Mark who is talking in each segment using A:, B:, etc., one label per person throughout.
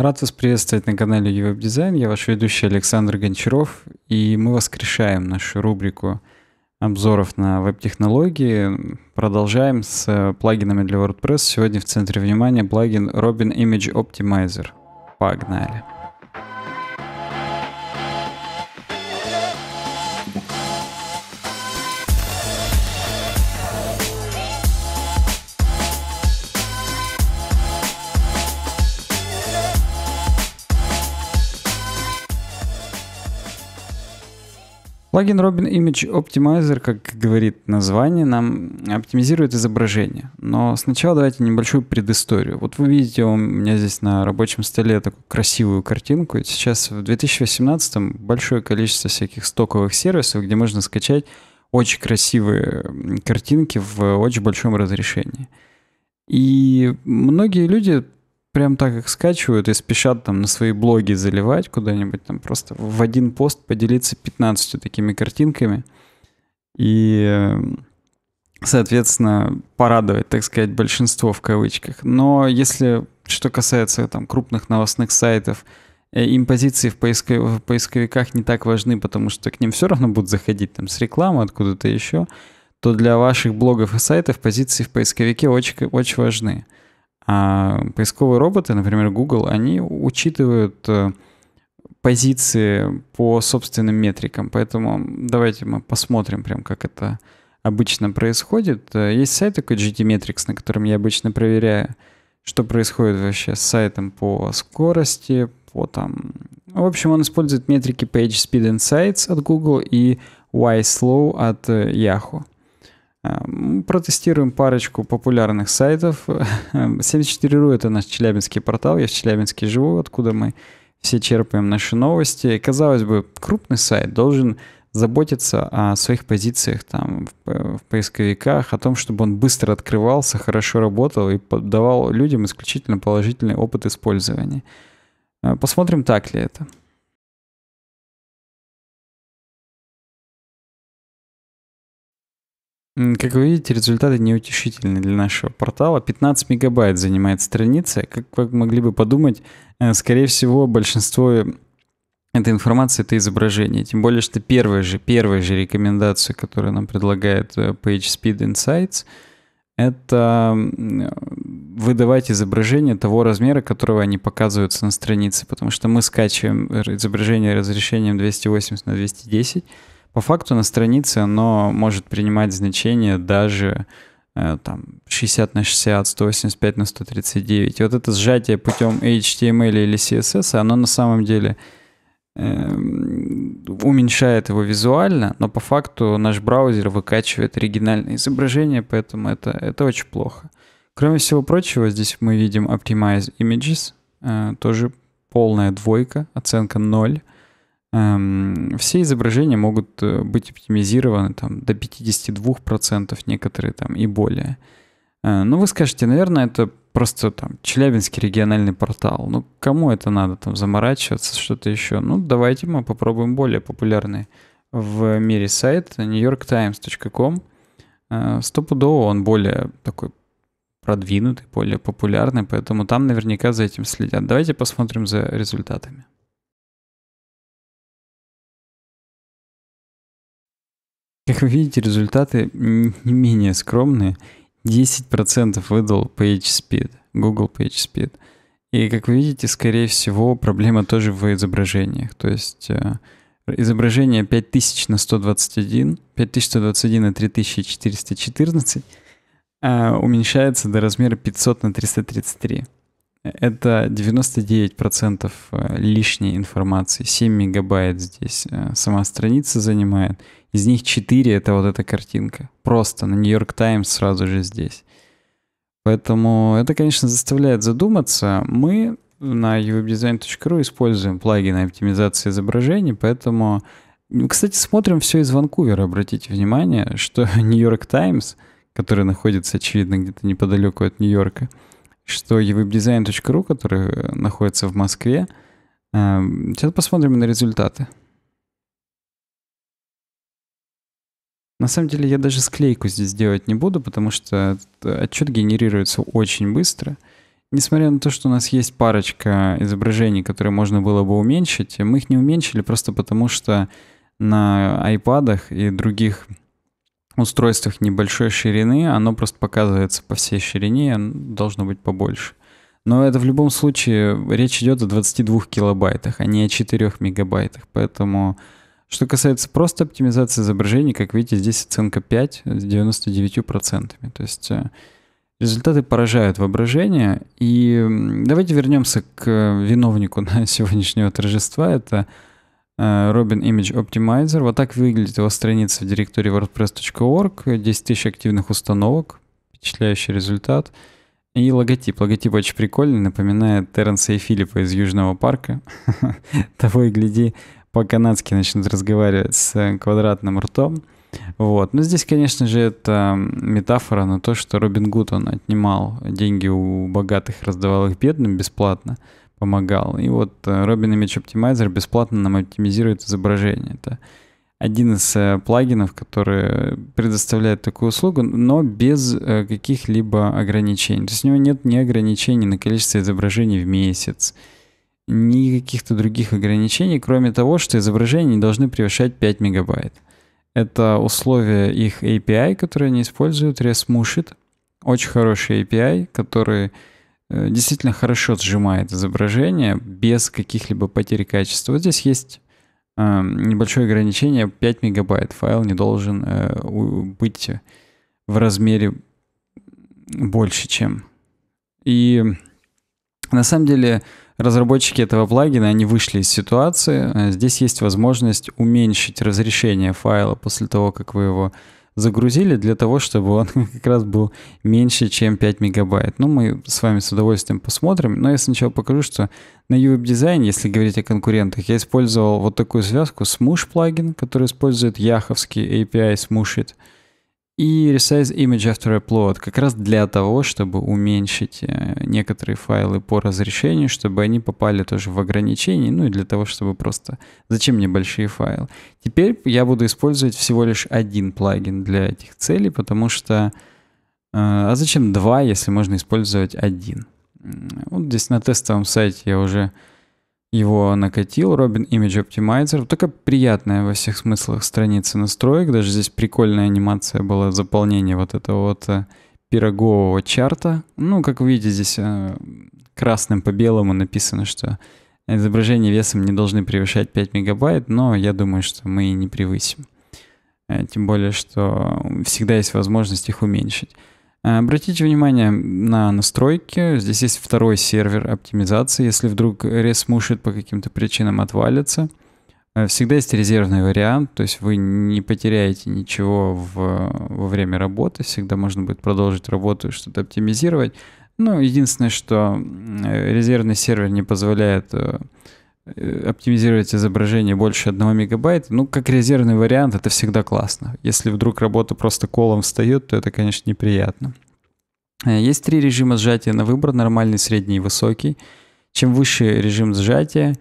A: Рад вас приветствовать на канале Ювеб Дизайн. Я ваш ведущий Александр Гончаров, и мы воскрешаем нашу рубрику обзоров на веб-технологии. Продолжаем с э, плагинами для WordPress. Сегодня в центре внимания плагин Robin Image Optimizer. Погнали! Плагин Robin Image Optimizer, как говорит название, нам оптимизирует изображение. Но сначала давайте небольшую предысторию. Вот вы видите у меня здесь на рабочем столе такую красивую картинку. Сейчас в 2018 большое количество всяких стоковых сервисов, где можно скачать очень красивые картинки в очень большом разрешении. И многие люди прям так их скачивают и спешат там на свои блоги заливать куда-нибудь, там просто в один пост поделиться 15 такими картинками и, э, соответственно, порадовать, так сказать, большинство в кавычках. Но если, что касается там крупных новостных сайтов, э, им позиции в, поиск... в поисковиках не так важны, потому что к ним все равно будут заходить там с рекламы, откуда-то еще, то для ваших блогов и сайтов позиции в поисковике очень, очень важны. А поисковые роботы, например, Google, они учитывают э, позиции по собственным метрикам. Поэтому давайте мы посмотрим, прям как это обычно происходит. Э, есть сайт такой GTmetrix, на котором я обычно проверяю, что происходит вообще с сайтом по скорости, по там... Ну, в общем, он использует метрики PageSpeed Insights от Google и YSlow от э, Yahoo. Эм, протестируем парочку популярных сайтов. 74.ru эм, — это наш челябинский портал. Я в Челябинске живу, откуда мы все черпаем наши новости. Казалось бы, крупный сайт должен заботиться о своих позициях там в э, поисковиках, о том, чтобы он быстро открывался, хорошо работал и давал людям исключительно положительный опыт использования. Э, посмотрим, так ли это. Как вы видите, результаты неутешительны для нашего портала. 15 мегабайт занимает страница. Как вы могли бы подумать, э, скорее всего, большинство этой информации — это изображение. Тем более, что первая же, первая же рекомендация, которую нам предлагает э, PageSpeed Insights, это э, выдавать изображение того размера, которого они показываются на странице, потому что мы скачиваем изображение разрешением 280 на 210, по факту на странице оно может принимать значение даже э, там 60 на 60, 185 на 139. И вот это сжатие путем HTML или CSS, оно на самом деле эм, уменьшает его визуально, но по факту наш браузер выкачивает оригинальное изображение, поэтому это, это очень плохо. Кроме всего прочего, здесь мы видим Optimize Images, э, тоже полная двойка, оценка 0. Эм, все изображения могут э, быть оптимизированы там, до 52%, некоторые там и более. Э, ну, вы скажете, наверное, это просто там Челябинский региональный портал. Ну, кому это надо там заморачиваться, что-то еще? Ну, давайте мы попробуем более популярный в мире сайт newyorktimes.com. Э, стопудово он более такой продвинутый, более популярный, поэтому там наверняка за этим следят. Давайте посмотрим за результатами. Как вы видите, результаты не менее скромные. 10% выдал PageSpeed, Google PageSpeed. И, как вы видите, скорее всего, проблема тоже в изображениях. То есть э, изображение 5000 на 121, 5121 на 3414 а уменьшается до размера 500 на 333. Это 99% э, лишней информации. 7 мегабайт здесь э, сама страница занимает – из них четыре — это вот эта картинка. Просто на Нью-Йорк Таймс сразу же здесь. Поэтому это, конечно, заставляет задуматься. Мы на uwebdesign.ru используем плагины оптимизации изображений, поэтому... Кстати, смотрим все из Ванкувера, обратите внимание, что Нью-Йорк Таймс, который находится, очевидно, где-то неподалеку от Нью-Йорка, что uwebdesign.ru, который находится в Москве. Эм, сейчас посмотрим на результаты. На самом деле я даже склейку здесь делать не буду, потому что отчет генерируется очень быстро. Несмотря на то, что у нас есть парочка изображений, которые можно было бы уменьшить, мы их не уменьшили просто потому, что на айпадах и других устройствах небольшой ширины оно просто показывается по всей ширине, должно быть побольше. Но это в любом случае речь идет о 22 килобайтах, а не о 4 мегабайтах, поэтому что касается просто оптимизации изображений, как видите, здесь оценка 5 с 99%. То есть э, результаты поражают воображение. И давайте вернемся к виновнику на сегодняшнего торжества. Это э, Robin Image Optimizer. Вот так выглядит его страница в директории wordpress.org. 10 тысяч активных установок. Впечатляющий результат. И логотип. Логотип очень прикольный, напоминает Терренса и Филиппа из Южного парка. Того и гляди, по-канадски начнут разговаривать с э, квадратным ртом. Вот. Но ну, здесь, конечно же, это метафора на то, что Робин Гуд, он отнимал деньги у богатых, раздавал их бедным бесплатно, помогал. И вот Robin Image Optimizer бесплатно нам оптимизирует изображение. Это один из э, плагинов, который предоставляет такую услугу, но без э, каких-либо ограничений. То есть у него нет ни ограничений на количество изображений в месяц, ни каких-то других ограничений, кроме того, что изображения не должны превышать 5 мегабайт. Это условия их API, которые они используют, ResMushit. Очень хороший API, который э, действительно хорошо сжимает изображение без каких-либо потерь качества. Вот здесь есть э, небольшое ограничение 5 мегабайт. Файл не должен э, быть в размере больше, чем. И на самом деле, разработчики этого плагина, они вышли из ситуации. Э, здесь есть возможность уменьшить разрешение файла после того, как вы его загрузили для того, чтобы он как раз был меньше, чем 5 мегабайт. Ну, мы с вами с удовольствием посмотрим, но я сначала покажу, что на UWeb Design, если говорить о конкурентах, я использовал вот такую связку Smush плагин, который использует яховский API Smushit. И Resize Image After Upload как раз для того, чтобы уменьшить э, некоторые файлы по разрешению, чтобы они попали тоже в ограничения, ну и для того, чтобы просто... Зачем мне большие файлы? Теперь я буду использовать всего лишь один плагин для этих целей, потому что... Э, а зачем два, если можно использовать один? Вот здесь на тестовом сайте я уже его накатил, Robin Image Optimizer. Такая приятная во всех смыслах страница настроек. Даже здесь прикольная анимация была заполнение вот этого вот э, пирогового чарта. Ну, как вы видите, здесь э, красным по белому написано, что изображения весом не должны превышать 5 мегабайт, но я думаю, что мы и не превысим. Э, тем более, что всегда есть возможность их уменьшить. Обратите внимание на настройки. Здесь есть второй сервер оптимизации. Если вдруг ResMushit по каким-то причинам отвалится, э, всегда есть резервный вариант, то есть вы не потеряете ничего в, во время работы, всегда можно будет продолжить работу и что-то оптимизировать. Ну, единственное, что э, резервный сервер не позволяет э, Э, оптимизировать изображение больше 1 мегабайта, ну, как резервный вариант, это всегда классно. Если вдруг работа просто колом встает, то это, конечно, неприятно. Э, есть три режима сжатия на выбор, нормальный, средний и высокий. Чем выше режим сжатия,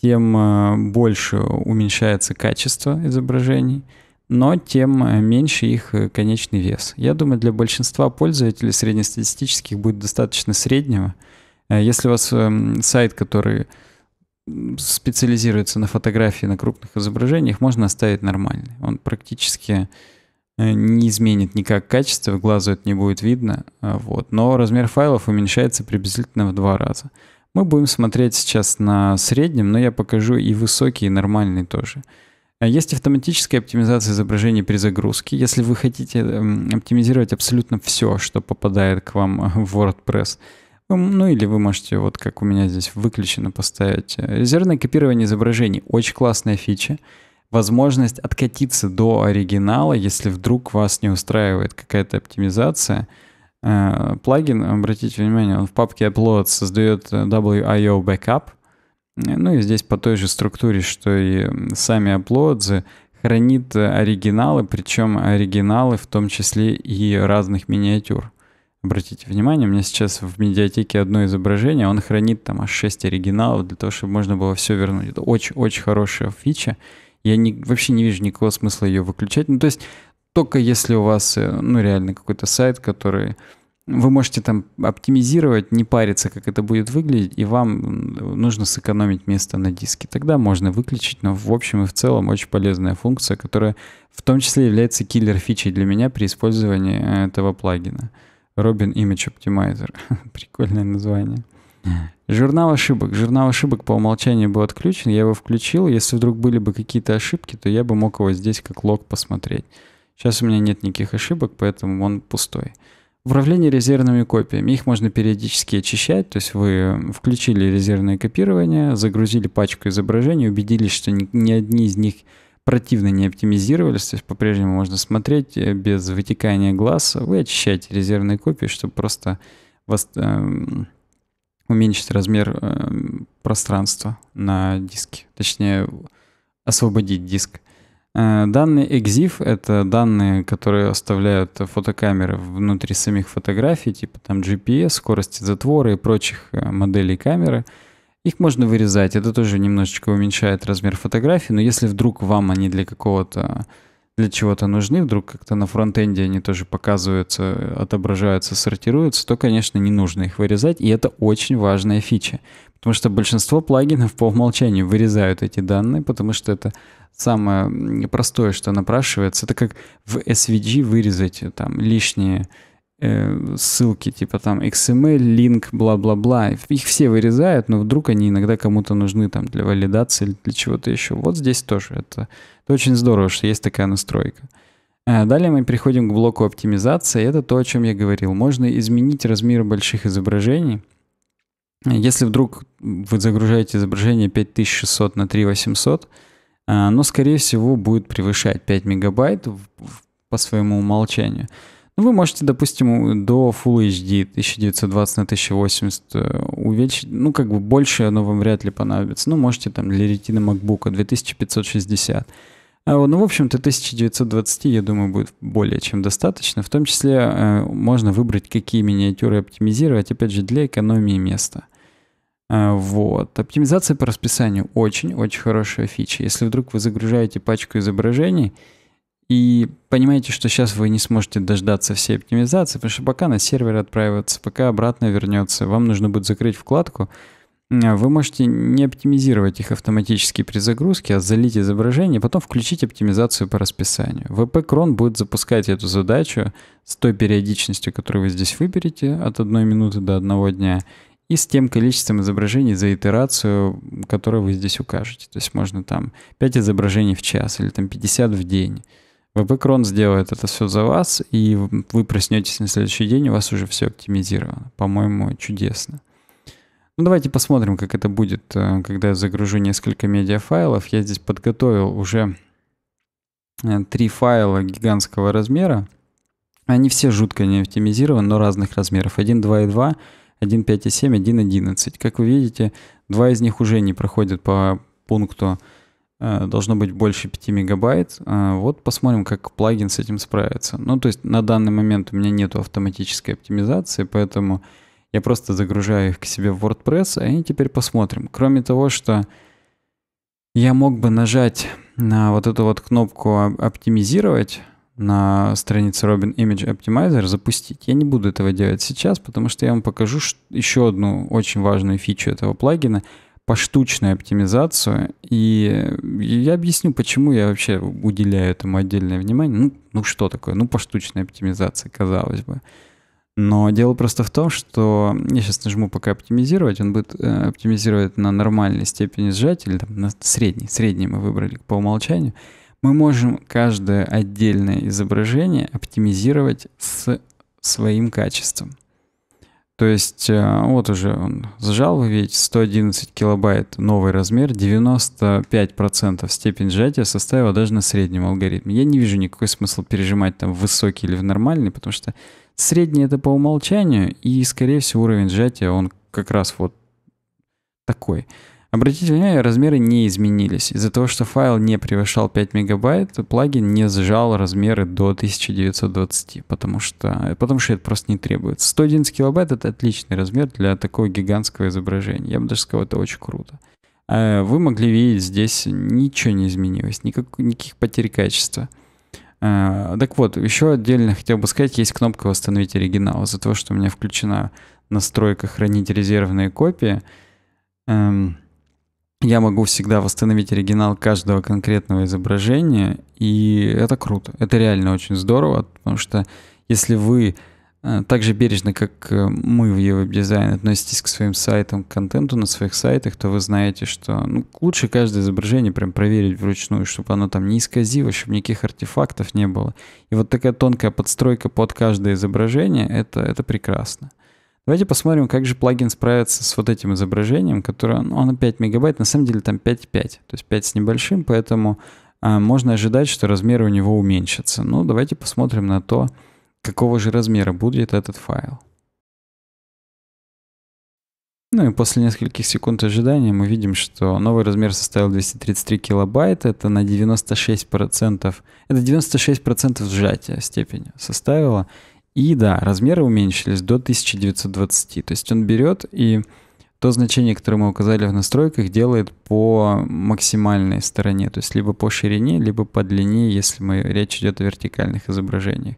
A: тем э, больше уменьшается качество изображений, но тем меньше их конечный вес. Я думаю, для большинства пользователей среднестатистических будет достаточно среднего. Если у вас эм, сайт, который специализируется на фотографии, на крупных изображениях, можно оставить нормальный. Он практически э, не изменит никак качество, глазу это не будет видно. Э, вот. Но размер файлов уменьшается приблизительно в два раза. Мы будем смотреть сейчас на среднем, но я покажу и высокий, и нормальный тоже. Э, есть автоматическая оптимизация изображений при загрузке. Если вы хотите эм, оптимизировать абсолютно все, что попадает к вам в WordPress – ну или вы можете, вот как у меня здесь выключено, поставить. Э, резервное копирование изображений. Очень классная фича. Возможность откатиться до оригинала, если вдруг вас не устраивает какая-то оптимизация. Э, плагин, обратите внимание, он в папке Upload создает э, WIO Backup. Ну и здесь по той же структуре, что и сами uploads, хранит оригиналы, причем оригиналы в том числе и разных миниатюр. Обратите внимание, у меня сейчас в медиатеке одно изображение, он хранит там аж 6 оригиналов для того, чтобы можно было все вернуть. Это очень-очень хорошая фича. Я не, вообще не вижу никакого смысла ее выключать. Ну, то есть только если у вас, э, ну, реально какой-то сайт, который вы можете там оптимизировать, не париться, как это будет выглядеть, и вам нужно сэкономить место на диске. Тогда можно выключить, но в общем и в целом очень полезная функция, которая в том числе является киллер-фичей для меня при использовании э, этого плагина. Robin Image Optimizer. Прикольное название. Журнал ошибок. Журнал ошибок по умолчанию был отключен, я его включил. Если вдруг были бы какие-то ошибки, то я бы мог его здесь как лог посмотреть. Сейчас у меня нет никаких ошибок, поэтому он пустой. Управление резервными копиями. Их можно периодически очищать, то есть вы включили резервное копирование, загрузили пачку изображений, убедились, что ни, ни одни из них противно не оптимизировались, то есть по-прежнему можно смотреть э, без вытекания глаз. Вы очищаете резервные копии, чтобы просто вас, э, уменьшить размер э, пространства на диске, точнее освободить диск. Э, данные EXIF — это данные, которые оставляют фотокамеры внутри самих фотографий, типа там GPS, скорости затвора и прочих э, моделей камеры — их можно вырезать, это тоже немножечко уменьшает размер фотографии, но если вдруг вам они для какого-то для чего-то нужны, вдруг как-то на фронтенде они тоже показываются, отображаются, сортируются, то, конечно, не нужно их вырезать, и это очень важная фича. Потому что большинство плагинов по умолчанию вырезают эти данные, потому что это самое простое, что напрашивается. Это как в SVG вырезать э, там лишние Э, ссылки, типа там XML, link бла-бла-бла. Их все вырезают, но вдруг они иногда кому-то нужны там для валидации или для чего-то еще. Вот здесь тоже это, это очень здорово, что есть такая настройка. А, далее мы переходим к блоку оптимизации. Это то, о чем я говорил. Можно изменить размер больших изображений. Если вдруг вы загружаете изображение 5600 на 3800, а, оно, скорее всего, будет превышать 5 мегабайт по своему умолчанию. Ну, вы можете, допустим, до Full HD 1920 на 1080 э, увеличить, ну, как бы больше оно вам вряд ли понадобится. Ну, можете там для ретины MacBook 2560. А ну, в общем-то, 1920, я думаю, будет более чем достаточно. В том числе э, можно выбрать, какие миниатюры оптимизировать, опять же, для экономии места. Э, вот. Оптимизация по расписанию очень-очень хорошая фича. Если вдруг вы загружаете пачку изображений, и понимаете, что сейчас вы не сможете дождаться всей оптимизации, потому что пока на сервер отправится, пока обратно вернется, вам нужно будет закрыть вкладку. А вы можете не оптимизировать их автоматически при загрузке, а залить изображение, а потом включить оптимизацию по расписанию. VP Cron будет запускать эту задачу с той периодичностью, которую вы здесь выберете, от одной минуты до одного дня, и с тем количеством изображений за итерацию, которую вы здесь укажете. То есть можно там 5 изображений в час или там 50 в день. VPCron сделает это все за вас, и вы проснетесь на следующий день, у вас уже все оптимизировано. По-моему, чудесно. Ну, давайте посмотрим, как это будет, э, когда я загружу несколько медиафайлов. Я здесь подготовил уже э, три файла гигантского размера. Они все жутко не оптимизированы, но разных размеров. 1.2.2, 1.5.7, 1.11. Как вы видите, два из них уже не проходят по пункту Э, должно быть больше 5 мегабайт. Э, вот посмотрим, как плагин с этим справится. Ну, то есть на данный момент у меня нет автоматической оптимизации, поэтому я просто загружаю их к себе в WordPress, а и теперь посмотрим. Кроме того, что я мог бы нажать на вот эту вот кнопку «Оптимизировать», на странице Robin Image Optimizer запустить. Я не буду этого делать сейчас, потому что я вам покажу еще одну очень важную фичу этого плагина — поштучную оптимизацию. И я объясню, почему я вообще уделяю этому отдельное внимание. Ну, ну что такое? Ну, поштучная оптимизация, казалось бы. Но дело просто в том, что я сейчас нажму пока оптимизировать, он будет э, оптимизировать на нормальной степени сжатия, или там, на средней, средний мы выбрали по умолчанию. Мы можем каждое отдельное изображение оптимизировать с своим качеством. То есть э, вот уже он сжал, вы видите, 111 килобайт новый размер, 95% степень сжатия составила даже на среднем алгоритме. Я не вижу никакой смысла пережимать там в высокий или в нормальный, потому что средний это по умолчанию, и скорее всего уровень сжатия он как раз вот такой. Обратите внимание, размеры не изменились. Из-за того, что файл не превышал 5 мегабайт, плагин не сжал размеры до 1920, потому что, потому что это просто не требуется. 111 килобайт — это отличный размер для такого гигантского изображения. Я бы даже сказал, это очень круто. А, вы могли видеть, здесь ничего не изменилось, никак, никаких потерь качества. А, так вот, еще отдельно хотел бы сказать, есть кнопка «Восстановить оригинал». Из-за того, что у меня включена настройка «Хранить резервные копии», эм, я могу всегда восстановить оригинал каждого конкретного изображения, и это круто. Это реально очень здорово, потому что если вы э, так же бережно, как э, мы в Евеб дизайн относитесь к своим сайтам, к контенту на своих сайтах, то вы знаете, что ну, лучше каждое изображение прям проверить вручную, чтобы оно там не исказилось, чтобы никаких артефактов не было. И вот такая тонкая подстройка под каждое изображение это, это прекрасно. Давайте посмотрим, как же плагин справится с вот этим изображением, которое, ну, оно 5 мегабайт, на самом деле там 5,5, то есть 5 с небольшим, поэтому а, можно ожидать, что размер у него уменьшится. Ну, давайте посмотрим на то, какого же размера будет этот файл. Ну и после нескольких секунд ожидания мы видим, что новый размер составил 233 килобайта, это на 96%, это 96% сжатия степени составило, и да, размеры уменьшились до 1920. То есть он берет и то значение, которое мы указали в настройках, делает по максимальной стороне, то есть либо по ширине, либо по длине, если мы, речь идет о вертикальных изображениях.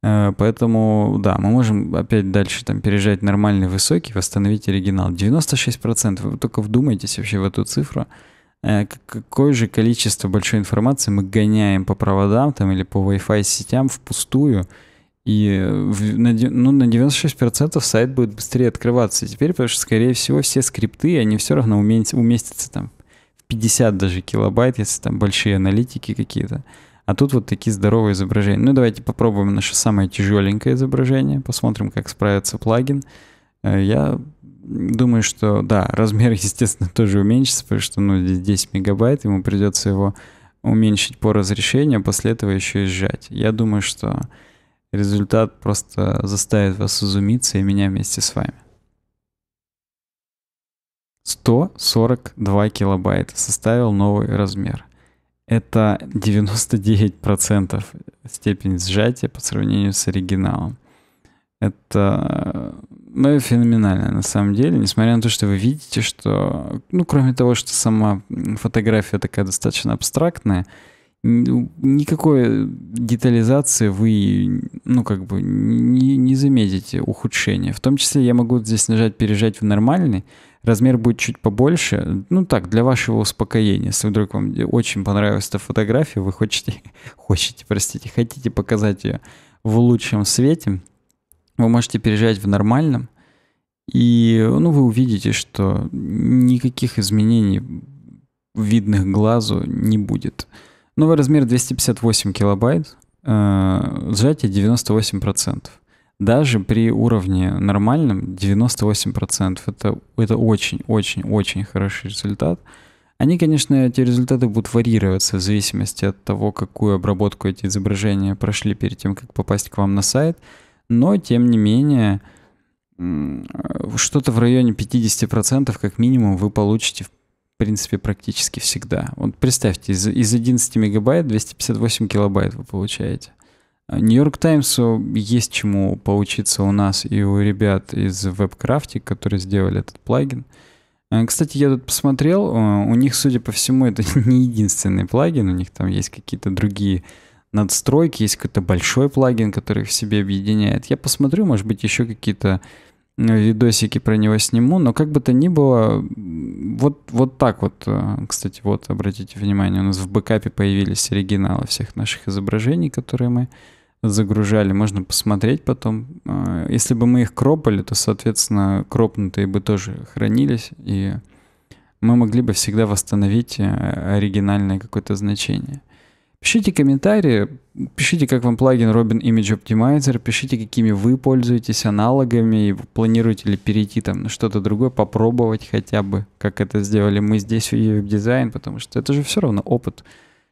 A: Э, поэтому, да, мы можем опять дальше там пережать нормальный высокий, восстановить оригинал. 96%, вы только вдумайтесь вообще в эту цифру. Э, какое же количество большой информации мы гоняем по проводам там или по Wi-Fi сетям впустую, пустую и в, на, ну, на 96% сайт будет быстрее открываться теперь, потому что, скорее всего, все скрипты, они все равно умест, уместятся там в 50 даже килобайт, если там большие аналитики какие-то. А тут вот такие здоровые изображения. Ну, давайте попробуем наше самое тяжеленькое изображение, посмотрим, как справится плагин. Э, я думаю, что, да, размер, естественно, тоже уменьшится, потому что, ну, здесь 10 мегабайт, ему придется его уменьшить по разрешению, а после этого еще и сжать. Я думаю, что Результат просто заставит вас изумиться и меня вместе с вами. 142 килобайта составил новый размер. Это 99% степень сжатия по сравнению с оригиналом. Это ну, феноменально на самом деле, несмотря на то, что вы видите, что, ну, кроме того, что сама фотография такая достаточно абстрактная, никакой э, детализации вы, ну, как бы не, не заметите ухудшения. В том числе я могу здесь нажать «Пережать в нормальный», размер будет чуть побольше, ну так, для вашего успокоения. Если вдруг вам очень понравилась эта фотография, вы хотите, хотите, простите, хотите показать ее в лучшем свете, вы можете пережать в нормальном, и ну, вы увидите, что никаких изменений видных глазу не будет. Новый размер 258 килобайт, э, сжатие 98%. Даже при уровне нормальном 98%. Это, это очень, очень, очень хороший результат. Они, конечно, эти результаты будут варьироваться в зависимости от того, какую обработку эти изображения прошли перед тем, как попасть к вам на сайт. Но, тем не менее, э, что-то в районе 50% как минимум вы получите в принципе, практически всегда. Вот представьте, из, из 11 мегабайт 258 килобайт вы получаете. А Нью-Йорк Таймсу есть чему поучиться у нас и у ребят из WebCrafty, которые сделали этот плагин. А, кстати, я тут посмотрел, а, у них, судя по всему, это не единственный плагин, у них там есть какие-то другие надстройки, есть какой-то большой плагин, который в себе объединяет. Я посмотрю, может быть, еще какие-то Э, видосики про него сниму, но как бы то ни было, вот, вот так вот, э, кстати, вот, обратите внимание, у нас в бэкапе появились оригиналы всех наших изображений, которые мы загружали, можно посмотреть потом. Э, если бы мы их кропали, то, соответственно, кропнутые бы тоже хранились, и мы могли бы всегда восстановить оригинальное какое-то значение. Пишите комментарии, пишите, как вам плагин Robin Image Optimizer, пишите, какими вы пользуетесь аналогами, и планируете ли перейти там на что-то другое, попробовать хотя бы, как это сделали мы здесь в UV Design, потому что это же все равно опыт.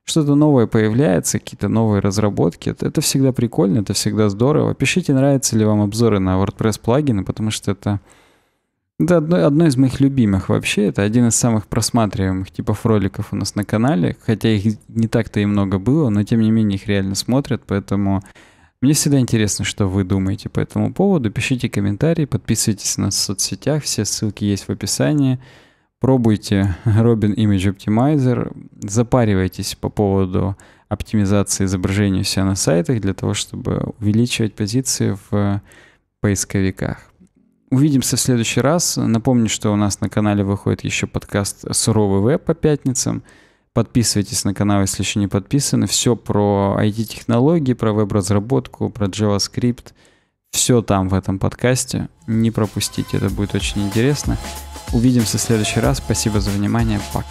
A: Что-то новое появляется, какие-то новые разработки. Это, это всегда прикольно, это всегда здорово. Пишите, нравятся ли вам обзоры на WordPress плагины, потому что это это одно, одно из моих любимых вообще. Это один из самых просматриваемых типов роликов у нас на канале. Хотя их не так-то и много было, но тем не менее их реально смотрят. Поэтому мне всегда интересно, что вы думаете по этому поводу. Пишите комментарии, подписывайтесь на нас в соцсетях. Все ссылки есть в описании. Пробуйте Robin Image Optimizer. Запаривайтесь по поводу оптимизации изображения у себя на сайтах для того, чтобы увеличивать позиции в поисковиках. Увидимся в следующий раз. Напомню, что у нас на канале выходит еще подкаст «Суровый веб» по пятницам. Подписывайтесь на канал, если еще не подписаны. Все про IT-технологии, про веб-разработку, про JavaScript. Все там в этом подкасте. Не пропустите, это будет очень интересно. Увидимся в следующий раз. Спасибо за внимание. Пока.